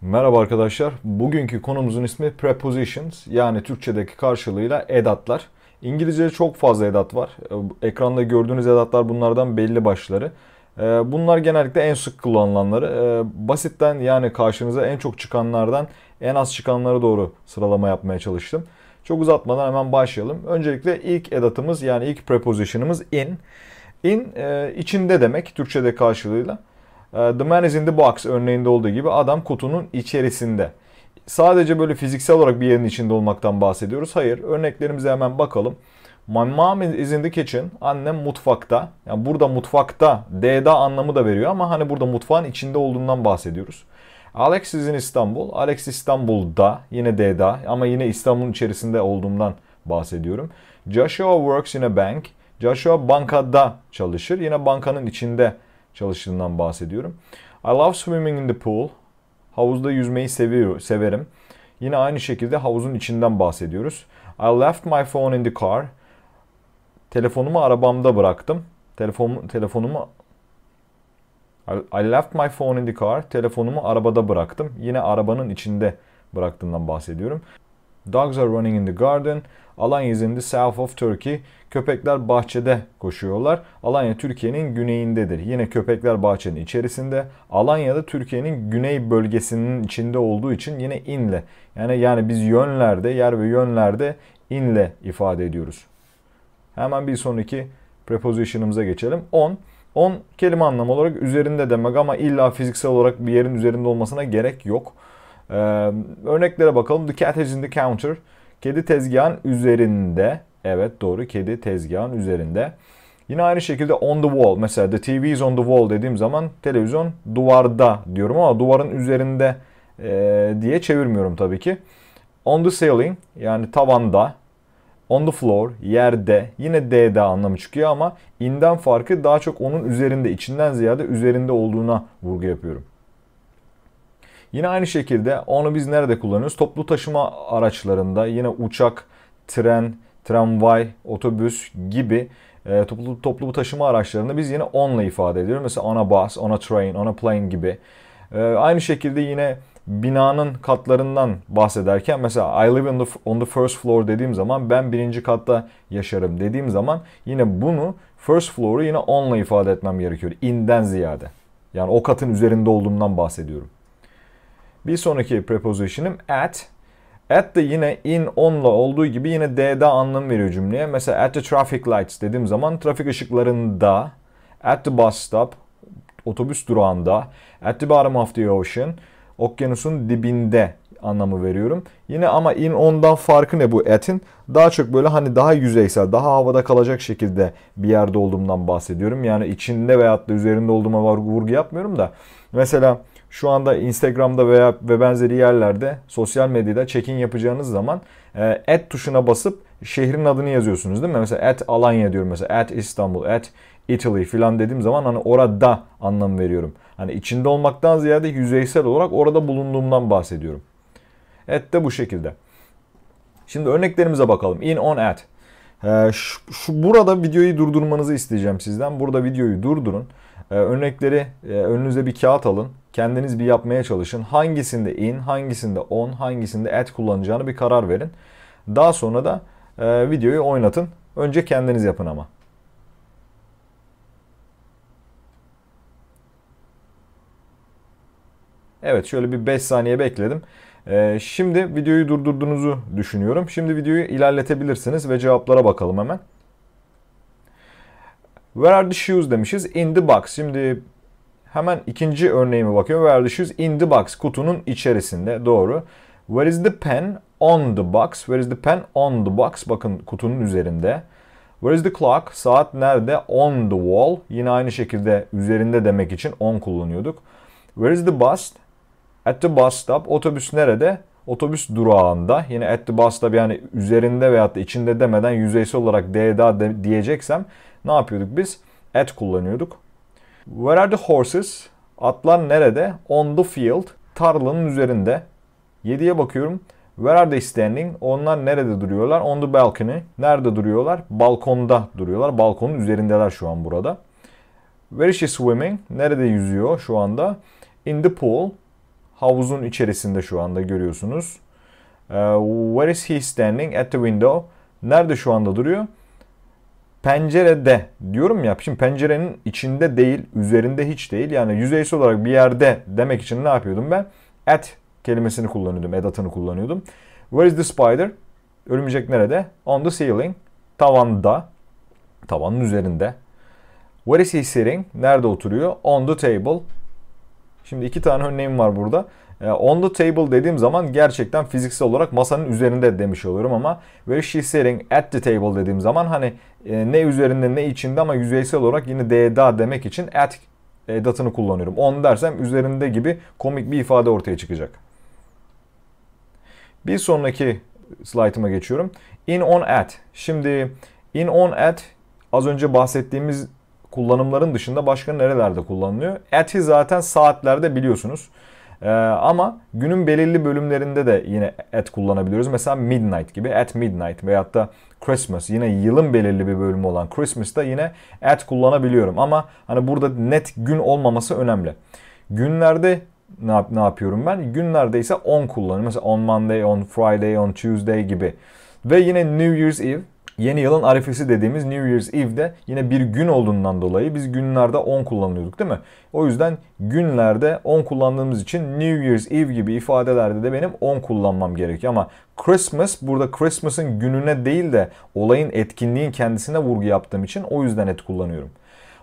Merhaba arkadaşlar. Bugünkü konumuzun ismi prepositions yani Türkçedeki karşılığıyla edatlar. İngilizce'de çok fazla edat var. Ee, ekranda gördüğünüz edatlar bunlardan belli başları. Ee, bunlar genellikle en sık kullanılanları. Ee, basitten yani karşınıza en çok çıkanlardan en az çıkanlara doğru sıralama yapmaya çalıştım. Çok uzatmadan hemen başlayalım. Öncelikle ilk edatımız yani ilk prepositionımız in. In e, içinde demek Türkçe'de karşılığıyla. Ee, the Man is in the Box örneğinde olduğu gibi adam kutunun içerisinde. Sadece böyle fiziksel olarak bir yerin içinde olmaktan bahsediyoruz. Hayır. Örneklerimize hemen bakalım. My mom is in the kitchen. Annem mutfakta. Yani burada mutfakta D'da anlamı da veriyor ama hani burada mutfağın içinde olduğundan bahsediyoruz. Alex is in İstanbul. Alex İstanbul'da. Yine D'da ama yine İstanbul'un içerisinde olduğundan bahsediyorum. Joshua works in a bank. Joshua bankada çalışır. Yine bankanın içinde çalıştığından bahsediyorum. I love swimming in the pool. Havuzda yüzmeyi seviyor, severim. Yine aynı şekilde havuzun içinden bahsediyoruz. I left my phone in the car. Telefonumu arabamda bıraktım. Telefon, telefonumu I left my phone in the car. Telefonumu arabada bıraktım. Yine arabanın içinde bıraktığından bahsediyorum. Dogs are running in the garden. Alanya is in the south of Turkey. Köpekler bahçede koşuyorlar. Alanya Türkiye'nin güneyindedir. Yine köpekler bahçenin içerisinde. Alanya da Türkiye'nin güney bölgesinin içinde olduğu için yine inle. Yani yani biz yönlerde, yer ve yönlerde inle ifade ediyoruz. Hemen bir sonraki preposition'ımıza geçelim. On. On kelime anlamı olarak üzerinde demek ama illa fiziksel olarak bir yerin üzerinde olmasına gerek yok. Ee, örneklere bakalım. The cat is in the counter. Kedi tezgahın üzerinde. Evet doğru. Kedi tezgahın üzerinde. Yine aynı şekilde on the wall. Mesela the TV is on the wall dediğim zaman televizyon duvarda diyorum ama duvarın üzerinde e, diye çevirmiyorum tabii ki. On the ceiling yani tavanda. On the floor yerde yine D'de anlamı çıkıyor ama inden farkı daha çok onun üzerinde içinden ziyade üzerinde olduğuna vurgu yapıyorum. Yine aynı şekilde onu biz nerede kullanıyoruz? Toplu taşıma araçlarında yine uçak, tren, tramvay, otobüs gibi e, toplu, toplu taşıma araçlarında biz yine on'la ifade ediyoruz. Mesela on a bus, on a train, on a plane gibi. E, aynı şekilde yine binanın katlarından bahsederken mesela I live on the, on the first floor dediğim zaman ben birinci katta yaşarım dediğim zaman yine bunu first floor'u yine on'la ifade etmem gerekiyor. In'den ziyade. Yani o katın üzerinde olduğumdan bahsediyorum. Bir sonraki preposition'im at. At da yine in on'la olduğu gibi yine d'de anlam veriyor cümleye. Mesela at the traffic lights dediğim zaman trafik ışıklarında, at the bus stop otobüs durağında, at the bottom of the ocean okyanusun dibinde anlamı veriyorum. Yine ama in ondan farkı ne bu at'in? Daha çok böyle hani daha yüzeysel, daha havada kalacak şekilde bir yerde olduğumdan bahsediyorum. Yani içinde veyahut da üzerinde olduğuma vurgu yapmıyorum da. Mesela şu anda Instagram'da veya ve benzeri yerlerde sosyal medyada check-in yapacağınız zaman e, tuşuna basıp şehrin adını yazıyorsunuz değil mi? Mesela at Alanya diyorum mesela at İstanbul, at Italy filan dediğim zaman hani orada anlam veriyorum. Hani içinde olmaktan ziyade yüzeysel olarak orada bulunduğumdan bahsediyorum. At de bu şekilde. Şimdi örneklerimize bakalım. In on at. Ee, şu, şu, burada videoyu durdurmanızı isteyeceğim sizden. Burada videoyu durdurun. Ee, örnekleri e, önünüze bir kağıt alın. Kendiniz bir yapmaya çalışın. Hangisinde in, hangisinde on, hangisinde at kullanacağını bir karar verin. Daha sonra da e, videoyu oynatın. Önce kendiniz yapın ama. Evet şöyle bir 5 saniye bekledim. Ee, şimdi videoyu durdurduğunuzu düşünüyorum. Şimdi videoyu ilerletebilirsiniz ve cevaplara bakalım hemen. Where are the shoes demişiz. In the box. Şimdi hemen ikinci örneğime bakıyorum. Where are the shoes? In the box. Kutunun içerisinde. Doğru. Where is the pen? On the box. Where is the pen? On the box. Bakın kutunun üzerinde. Where is the clock? Saat nerede? On the wall. Yine aynı şekilde üzerinde demek için on kullanıyorduk. Where is the bus? At the bus stop. Otobüs nerede? Otobüs durağında. Yine at the bus stop yani üzerinde veyahut da içinde demeden yüzeysel olarak D'da diyeceksem ne yapıyorduk biz? At kullanıyorduk. Where are the horses? Atlar nerede? On the field. Tarlanın üzerinde. 7'ye bakıyorum. Where are they standing? Onlar nerede duruyorlar? On the balcony. Nerede duruyorlar? Balkonda duruyorlar. Balkonun üzerindeler şu an burada. Where is she swimming? Nerede yüzüyor şu anda? In the pool. Havuzun içerisinde şu anda görüyorsunuz. Uh, where is he standing? At the window. Nerede şu anda duruyor? pencerede diyorum ya şimdi pencerenin içinde değil üzerinde hiç değil yani yüzeysel olarak bir yerde demek için ne yapıyordum ben? At kelimesini kullanıyordum edatını kullanıyordum. Where is the spider? Örümcek nerede? On the ceiling. Tavanda. Tavanın üzerinde. Where is he sitting? Nerede oturuyor? On the table. Şimdi iki tane örneğim var burada. Ee, on the table dediğim zaman gerçekten fiziksel olarak masanın üzerinde demiş oluyorum ama where she's sitting at the table dediğim zaman hani e, ne üzerinde ne içinde ama yüzeysel olarak yine da demek için at edatını kullanıyorum. On dersem üzerinde gibi komik bir ifade ortaya çıkacak. Bir sonraki slaytıma geçiyorum. In on at. Şimdi in on at az önce bahsettiğimiz kullanımların dışında başka nerelerde kullanılıyor? At'i zaten saatlerde biliyorsunuz. Ee, ama günün belirli bölümlerinde de yine at kullanabiliyoruz. Mesela midnight gibi at midnight veyahut da Christmas yine yılın belirli bir bölümü olan Christmas'ta yine at kullanabiliyorum. Ama hani burada net gün olmaması önemli. Günlerde ne, yap ne yapıyorum ben? Günlerde ise on kullanıyorum. Mesela on Monday, on Friday, on Tuesday gibi. Ve yine New Year's Eve Yeni yılın arifesi dediğimiz New Year's Eve'de yine bir gün olduğundan dolayı biz günlerde 10 kullanıyorduk değil mi? O yüzden günlerde 10 kullandığımız için New Year's Eve gibi ifadelerde de benim 10 kullanmam gerekiyor. Ama Christmas burada Christmas'ın gününe değil de olayın etkinliğin kendisine vurgu yaptığım için o yüzden et kullanıyorum.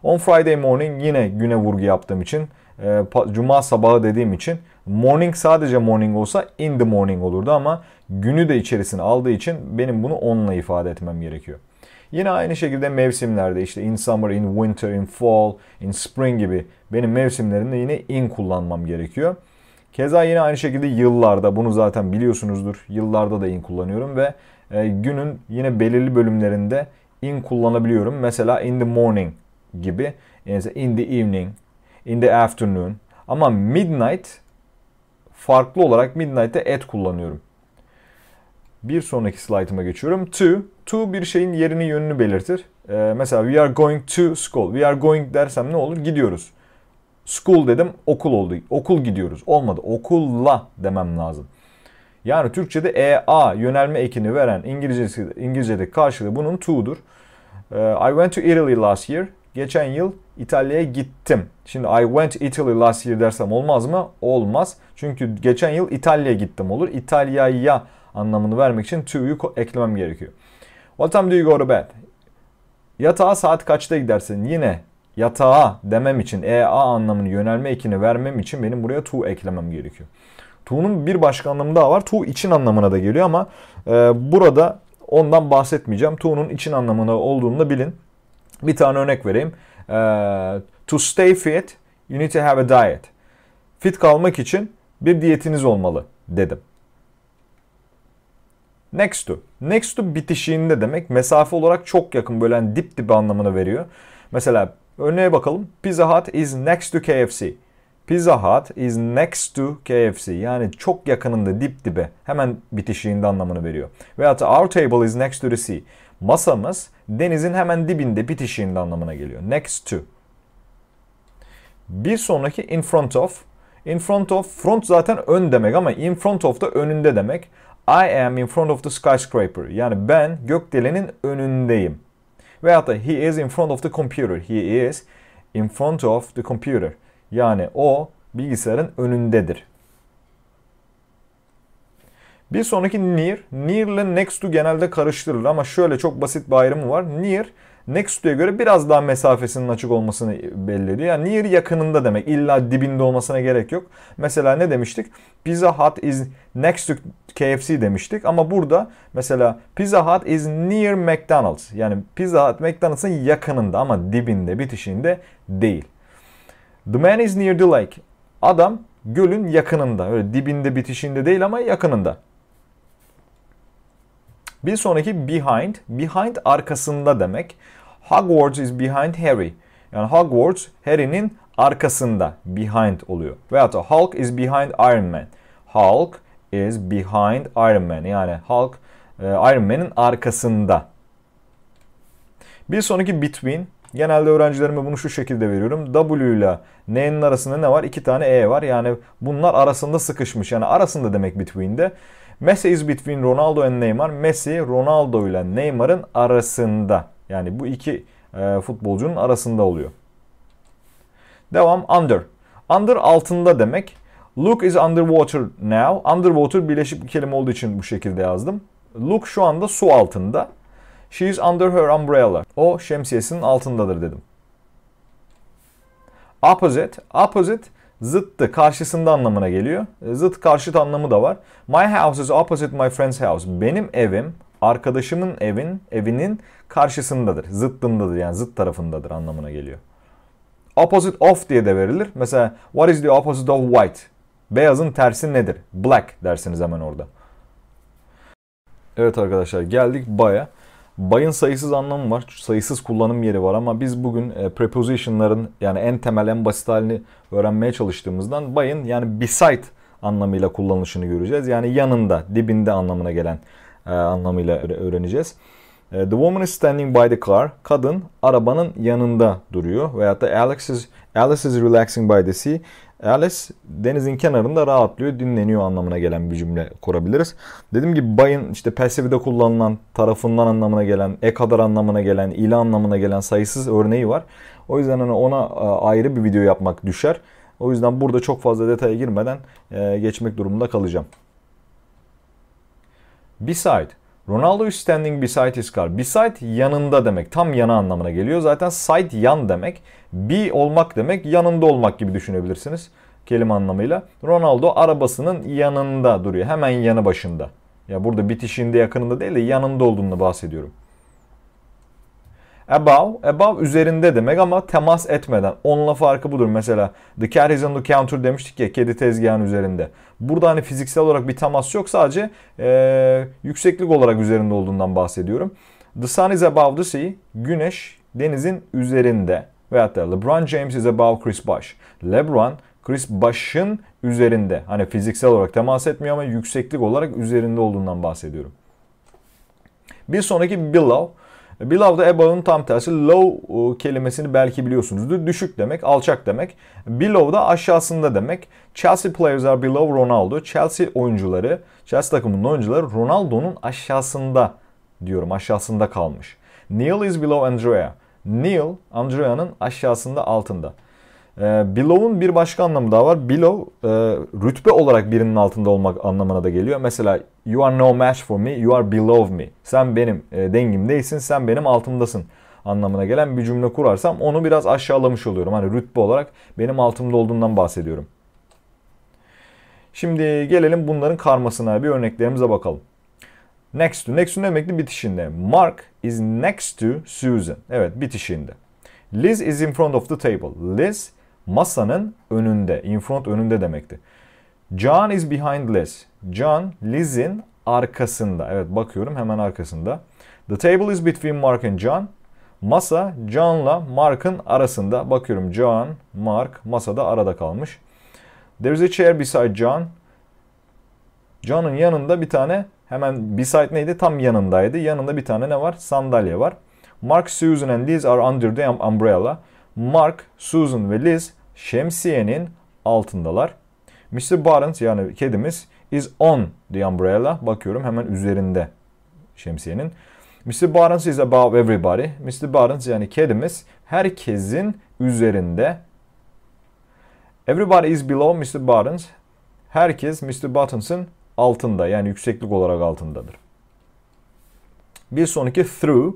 On Friday morning yine güne vurgu yaptığım için e, Cuma sabahı dediğim için morning sadece morning olsa in the morning olurdu ama günü de içerisine aldığı için benim bunu onunla ifade etmem gerekiyor. Yine aynı şekilde mevsimlerde işte in summer, in winter, in fall, in spring gibi benim mevsimlerinde yine in kullanmam gerekiyor. Keza yine aynı şekilde yıllarda bunu zaten biliyorsunuzdur. Yıllarda da in kullanıyorum ve e, günün yine belirli bölümlerinde in kullanabiliyorum. Mesela in the morning gibi, in the evening, in the afternoon. Ama midnight farklı olarak midnight'te at kullanıyorum. Bir sonraki slaytıma geçiyorum. To. To bir şeyin yerini yönünü belirtir. Ee, mesela we are going to school. We are going dersem ne olur? Gidiyoruz. School dedim okul oldu. Okul gidiyoruz. Olmadı. Okulla demem lazım. Yani Türkçe'de e, a yönelme ekini veren İngilizcesi, İngilizce'de karşılığı bunun to'dur. Ee, I went to Italy last year. Geçen yıl İtalya'ya gittim. Şimdi I went Italy last year dersem olmaz mı? Olmaz. Çünkü geçen yıl İtalya'ya gittim olur. İtalya'ya anlamını vermek için to'yu eklemem gerekiyor. What time do you go to bed? Yatağa saat kaçta gidersin? Yine yatağa demem için ea anlamını yönelme ekini vermem için benim buraya to eklemem gerekiyor. To'nun bir başka anlamı daha var. To için anlamına da geliyor ama e, burada ondan bahsetmeyeceğim. To'nun için anlamına olduğunu da bilin. Bir tane örnek vereyim. E, to stay fit, you need to have a diet. Fit kalmak için bir diyetiniz olmalı dedim. Next to. Next to bitişiğinde demek. Mesafe olarak çok yakın böyle yani dip dip anlamını veriyor. Mesela örneğe bakalım. Pizza Hut is next to KFC. Pizza Hut is next to KFC. Yani çok yakınında, dip dibe. Hemen bitişiğinde anlamını veriyor. Veyahut our table is next to the sea. Masamız denizin hemen dibinde, bitişiğinde anlamına geliyor. Next to. Bir sonraki in front of. In front of, front zaten ön demek ama in front of da önünde demek. I am in front of the skyscraper. Yani ben gökdelenin önündeyim. Veyahut da he is in front of the computer. He is in front of the computer. Yani o bilgisayarın önündedir. Bir sonraki near. Near ile next to genelde karıştırılır ama şöyle çok basit bir ayrımı var. Near Nexus'e göre biraz daha mesafesinin açık olmasını belli ediyor. Yani near yakınında demek. İlla dibinde olmasına gerek yok. Mesela ne demiştik? Pizza Hut is next to KFC demiştik. Ama burada mesela Pizza Hut is near McDonald's. Yani Pizza Hut McDonald's'ın yakınında ama dibinde, bitişinde değil. The man is near the lake. Adam gölün yakınında. Öyle dibinde, bitişinde değil ama yakınında. Bir sonraki behind. Behind arkasında demek. Hogwarts is behind Harry. Yani Hogwarts Harry'nin arkasında behind oluyor. Veya da Hulk is behind Iron Man. Hulk is behind Iron Man. Yani Hulk e, Iron Man'in arkasında. Bir sonraki between. Genelde öğrencilerime bunu şu şekilde veriyorum. W ile N'nin arasında ne var? İki tane E var. Yani bunlar arasında sıkışmış. Yani arasında demek between'de. Messi is between Ronaldo and Neymar. Messi Ronaldo ile Neymar'ın arasında. Yani bu iki e, futbolcunun arasında oluyor. Devam under. Under altında demek. Luke is underwater now. Underwater birleşik bir kelime olduğu için bu şekilde yazdım. Luke şu anda su altında. She is under her umbrella. O şemsiyesinin altındadır dedim. Opposite. Opposite zıttı, karşısında anlamına geliyor. E, zıt karşıt anlamı da var. My house is opposite my friend's house. Benim evim arkadaşımın evin evinin karşısındadır. Zıttındadır yani zıt tarafındadır anlamına geliyor. Opposite of diye de verilir. Mesela what is the opposite of white? Beyazın tersi nedir? Black dersiniz hemen orada. Evet arkadaşlar geldik baya. Bay'ın sayısız anlamı var. Sayısız kullanım yeri var ama biz bugün e, prepositionların yani en temel en basit halini öğrenmeye çalıştığımızdan bay'ın yani beside anlamıyla kullanılışını göreceğiz. Yani yanında, dibinde anlamına gelen e, anlamıyla öğreneceğiz. E, the woman is standing by the car. Kadın arabanın yanında duruyor. Veyahut da Alex is, Alice is relaxing by the sea. Ales denizin kenarında rahatlıyor, dinleniyor anlamına gelen bir cümle kurabiliriz. Dediğim gibi bayın işte pasifide kullanılan tarafından anlamına gelen, e kadar anlamına gelen, ile anlamına gelen sayısız örneği var. O yüzden hani ona e, ayrı bir video yapmak düşer. O yüzden burada çok fazla detaya girmeden e, geçmek durumunda kalacağım. Beside Ronaldo is standing beside his car. Beside yanında demek. Tam yana anlamına geliyor. Zaten side yan demek. Be olmak demek yanında olmak gibi düşünebilirsiniz. Kelime anlamıyla. Ronaldo arabasının yanında duruyor. Hemen yanı başında. Ya burada bitişinde yakınında değil de yanında olduğunu bahsediyorum. Above, above üzerinde demek ama temas etmeden. Onunla farkı budur. Mesela the cat is on the counter demiştik ya kedi tezgahın üzerinde. Burada hani fiziksel olarak bir temas yok sadece e, yükseklik olarak üzerinde olduğundan bahsediyorum. The sun is above the sea. Güneş denizin üzerinde. Veyahut da LeBron James is above Chris Bosh. LeBron Chris Bosh'ın üzerinde. Hani fiziksel olarak temas etmiyor ama yükseklik olarak üzerinde olduğundan bahsediyorum. Bir sonraki below Below da above'ın tam tersi low e, kelimesini belki biliyorsunuzdur. Düşük demek, alçak demek. Below da aşağısında demek. Chelsea players are below Ronaldo. Chelsea oyuncuları, Chelsea takımının oyuncuları Ronaldo'nun aşağısında diyorum. Aşağısında kalmış. Neil is below Andrea. Neil, Andrea'nın aşağısında altında. E, ee, below'un bir başka anlamı daha var. Below e, rütbe olarak birinin altında olmak anlamına da geliyor. Mesela you are no match for me, you are below me. Sen benim e, dengim değilsin, sen benim altımdasın anlamına gelen bir cümle kurarsam onu biraz aşağılamış oluyorum. Hani rütbe olarak benim altımda olduğundan bahsediyorum. Şimdi gelelim bunların karmasına bir örneklerimize bakalım. Next to. Next to ne demekti? Bitişinde. Mark is next to Susan. Evet bitişinde. Liz is in front of the table. Liz masanın önünde. In front önünde demekti. John is behind Liz. John, Liz'in arkasında. Evet bakıyorum hemen arkasında. The table is between Mark and John. Masa John'la Mark'ın arasında. Bakıyorum John, Mark masada arada kalmış. There is a chair beside John. John'ın yanında bir tane hemen beside neydi? Tam yanındaydı. Yanında bir tane ne var? Sandalye var. Mark, Susan and Liz are under the umbrella. Mark, Susan ve Liz şemsiyenin altındalar. Mr. Barnes yani kedimiz is on the umbrella. Bakıyorum hemen üzerinde şemsiyenin. Mr. Barnes is above everybody. Mr. Barnes yani kedimiz herkesin üzerinde. Everybody is below Mr. Barnes. Herkes Mr. Buttons'ın altında yani yükseklik olarak altındadır. Bir sonraki through.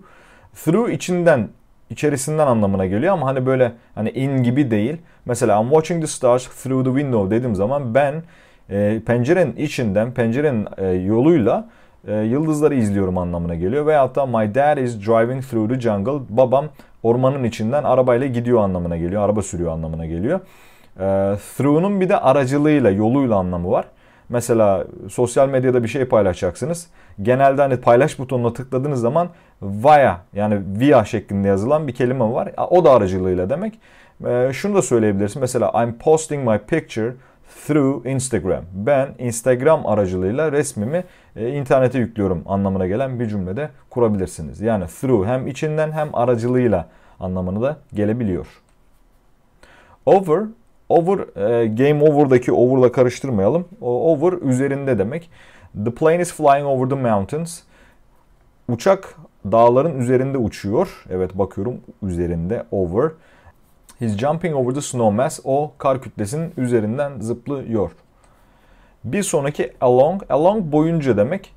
Through içinden içerisinden anlamına geliyor ama hani böyle hani in gibi değil. Mesela I'm watching the stars through the window dediğim zaman ben e, pencerenin içinden pencerenin e, yoluyla e, yıldızları izliyorum anlamına geliyor. Veyahut da my dad is driving through the jungle. Babam ormanın içinden arabayla gidiyor anlamına geliyor. Araba sürüyor anlamına geliyor. E, through'nun bir de aracılığıyla, yoluyla anlamı var. Mesela sosyal medyada bir şey paylaşacaksınız. Genelde hani paylaş butonuna tıkladığınız zaman via yani via şeklinde yazılan bir kelime var. O da aracılığıyla demek. Ee, şunu da söyleyebilirsin. Mesela I'm posting my picture through Instagram. Ben Instagram aracılığıyla resmimi e, internete yüklüyorum anlamına gelen bir cümlede kurabilirsiniz. Yani through hem içinden hem aracılığıyla anlamına da gelebiliyor. Over Over, e, game over'daki over'la karıştırmayalım. O, over üzerinde demek. The plane is flying over the mountains. Uçak dağların üzerinde uçuyor. Evet bakıyorum üzerinde over. He's jumping over the snowmass. O kar kütlesinin üzerinden zıplıyor. Bir sonraki along. Along boyunca demek.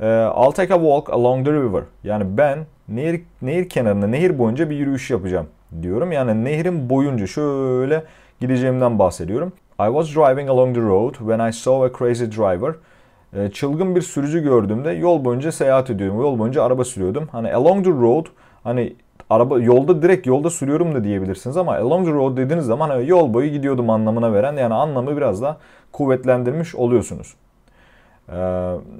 E, I'll take a walk along the river. Yani ben nehir, nehir kenarında, nehir boyunca bir yürüyüş yapacağım diyorum. Yani nehrin boyunca şöyle gideceğimden bahsediyorum. I was driving along the road when I saw a crazy driver. Ee, çılgın bir sürücü gördüğümde yol boyunca seyahat ediyorum. Yol boyunca araba sürüyordum. Hani along the road hani araba yolda direkt yolda sürüyorum da diyebilirsiniz ama along the road dediğiniz zaman hani yol boyu gidiyordum anlamına veren yani anlamı biraz da kuvvetlendirmiş oluyorsunuz. Ee,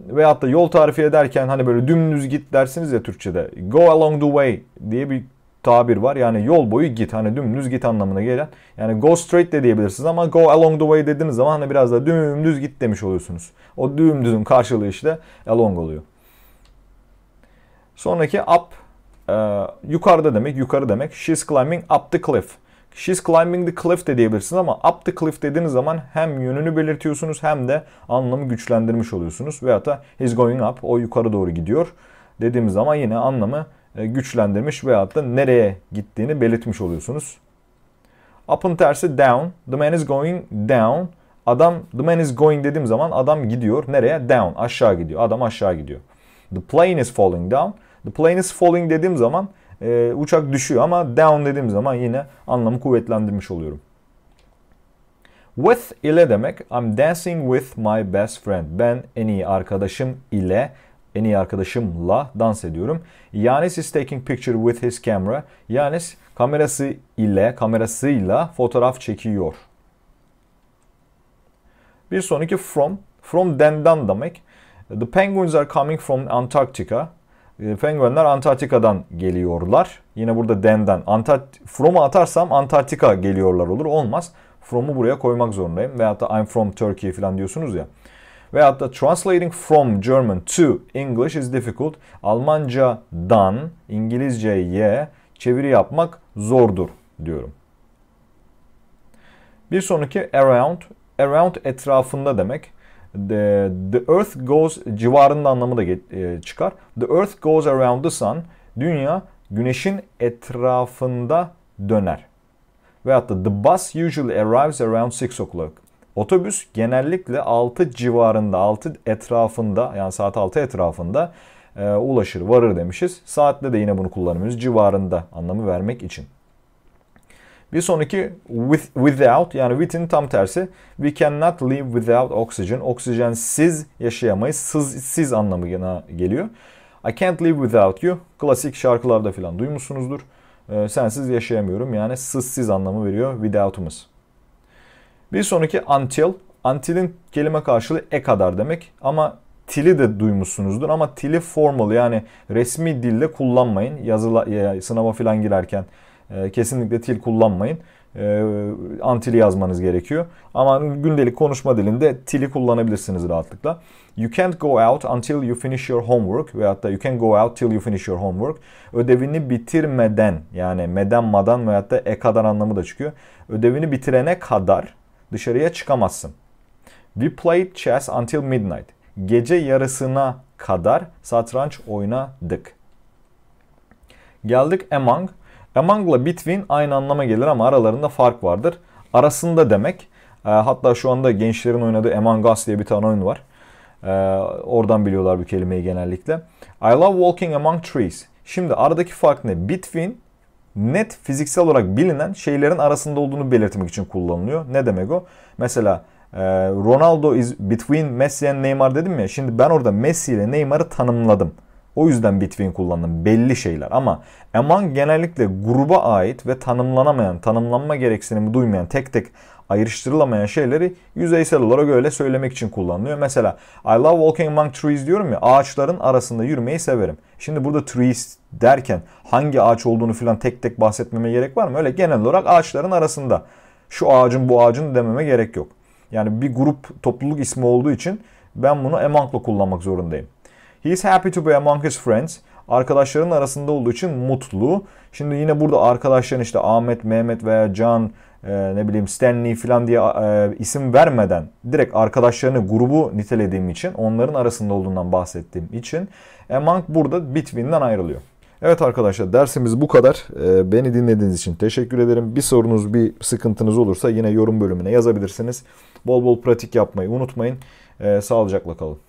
veyahut da yol tarifi ederken hani böyle dümdüz git dersiniz ya Türkçe'de. Go along the way diye bir tabir var. Yani yol boyu git. Hani dümdüz git anlamına gelen. Yani go straight de diyebilirsiniz ama go along the way dediğiniz zaman hani biraz da dümdüz git demiş oluyorsunuz. O dümdüzün karşılığı işte along oluyor. Sonraki up e, yukarıda demek, yukarı demek. She's climbing up the cliff. She's climbing the cliff de diyebilirsiniz ama up the cliff dediğiniz zaman hem yönünü belirtiyorsunuz hem de anlamı güçlendirmiş oluyorsunuz. Veyahut da he's going up, o yukarı doğru gidiyor dediğimiz zaman yine anlamı e, güçlendirmiş veyahut da nereye gittiğini belirtmiş oluyorsunuz. Up'ın tersi down. The man is going down. Adam, the man is going dediğim zaman adam gidiyor. Nereye? Down. Aşağı gidiyor. Adam aşağı gidiyor. The plane is falling down. The plane is falling dediğim zaman e, uçak düşüyor ama down dediğim zaman yine anlamı kuvvetlendirmiş oluyorum. With ile demek I'm dancing with my best friend. Ben en iyi arkadaşım ile en iyi arkadaşımla dans ediyorum. Yanis is taking picture with his camera. Yanis kamerası ile kamerasıyla fotoğraf çekiyor. Bir sonraki from. From then'dan demek. The penguins are coming from Antarctica. Ee, Penguenler Antarktika'dan geliyorlar. Yine burada then'den. Antart from'u atarsam Antarktika geliyorlar olur. Olmaz. From'u buraya koymak zorundayım. Veyahut da I'm from Turkey falan diyorsunuz ya. Veyahut da translating from German to English is difficult. Almanca'dan İngilizce'ye çeviri yapmak zordur diyorum. Bir sonraki around. Around etrafında demek. The, the earth goes civarında anlamı da get, e, çıkar. The earth goes around the sun. Dünya güneşin etrafında döner. Veyahut da the bus usually arrives around 6 o'clock. Otobüs genellikle 6 civarında, 6 etrafında yani saat 6 etrafında e, ulaşır, varır demişiz. Saatle de yine bunu kullanıyoruz civarında anlamı vermek için. Bir sonraki with, without yani within tam tersi. We cannot live without oxygen. Oksijensiz yaşayamayız. Sız, siz anlamına geliyor. I can't live without you. Klasik şarkılarda filan duymuşsunuzdur. E, sensiz yaşayamıyorum. Yani sızsiz anlamı veriyor withoutımız. Bir sonraki until. Until'in kelime karşılığı e kadar demek ama til'i de duymuşsunuzdur ama til'i formal yani resmi dille kullanmayın. Yazıla, sınava falan girerken e, kesinlikle til kullanmayın. E, until yazmanız gerekiyor. Ama gündelik konuşma dilinde til'i kullanabilirsiniz rahatlıkla. You can't go out until you finish your homework veyahut da you can go out till you finish your homework. Ödevini bitirmeden yani meden madan veyahut da e kadar anlamı da çıkıyor. Ödevini bitirene kadar dışarıya çıkamazsın. We played chess until midnight. Gece yarısına kadar satranç oynadık. Geldik among. Amongla between aynı anlama gelir ama aralarında fark vardır. Arasında demek. E, hatta şu anda gençlerin oynadığı Among Us diye bir tane oyun var. E, oradan biliyorlar bu kelimeyi genellikle. I love walking among trees. Şimdi aradaki fark ne? Between net fiziksel olarak bilinen şeylerin arasında olduğunu belirtmek için kullanılıyor. Ne demek o? Mesela e, Ronaldo is between Messi and Neymar dedim ya. Şimdi ben orada Messi ile Neymar'ı tanımladım. O yüzden between kullandım. Belli şeyler ama among genellikle gruba ait ve tanımlanamayan, tanımlanma gereksinimi duymayan tek tek ayrıştırılamayan şeyleri yüzeysel olarak öyle söylemek için kullanılıyor. Mesela I love walking among trees diyorum ya ağaçların arasında yürümeyi severim. Şimdi burada trees derken hangi ağaç olduğunu filan tek tek bahsetmeme gerek var mı? Öyle genel olarak ağaçların arasında. Şu ağacın bu ağacın dememe gerek yok. Yani bir grup topluluk ismi olduğu için ben bunu among'la kullanmak zorundayım. He is happy to be among his friends. Arkadaşların arasında olduğu için mutlu. Şimdi yine burada arkadaşların işte Ahmet, Mehmet veya Can, e, ne bileyim Stanley falan diye e, isim vermeden direkt arkadaşlarını grubu nitelediğim için onların arasında olduğundan bahsettiğim için Among e, burada Between'den ayrılıyor. Evet arkadaşlar dersimiz bu kadar. E, beni dinlediğiniz için teşekkür ederim. Bir sorunuz bir sıkıntınız olursa yine yorum bölümüne yazabilirsiniz. Bol bol pratik yapmayı unutmayın. E, sağlıcakla kalın.